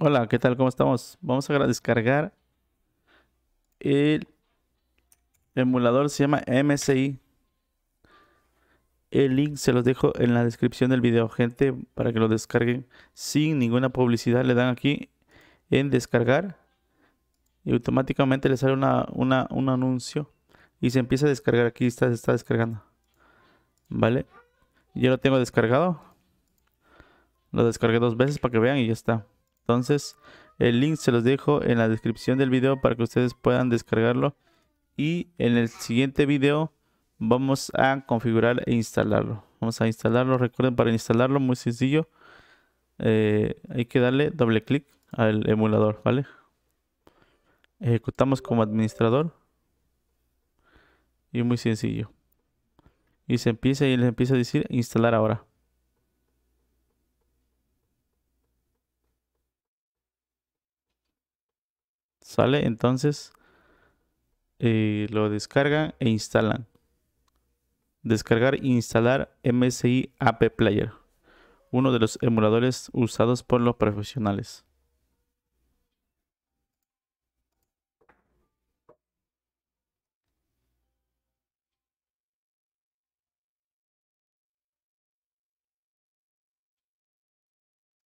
Hola, ¿qué tal? ¿Cómo estamos? Vamos a descargar el emulador, se llama MSI. El link se los dejo en la descripción del video, gente, para que lo descarguen sin ninguna publicidad. Le dan aquí en descargar y automáticamente le sale un anuncio y se empieza a descargar. Aquí está, está descargando. ¿Vale? Yo lo tengo descargado. Lo descargué dos veces para que vean y ya está. Entonces, el link se los dejo en la descripción del video para que ustedes puedan descargarlo. Y en el siguiente video vamos a configurar e instalarlo. Vamos a instalarlo. Recuerden, para instalarlo, muy sencillo. Eh, hay que darle doble clic al emulador, ¿vale? Ejecutamos como administrador. Y muy sencillo. Y se empieza y les empieza a decir instalar ahora. ¿Sale? Entonces eh, lo descargan e instalan. Descargar e instalar MSI App Player, uno de los emuladores usados por los profesionales.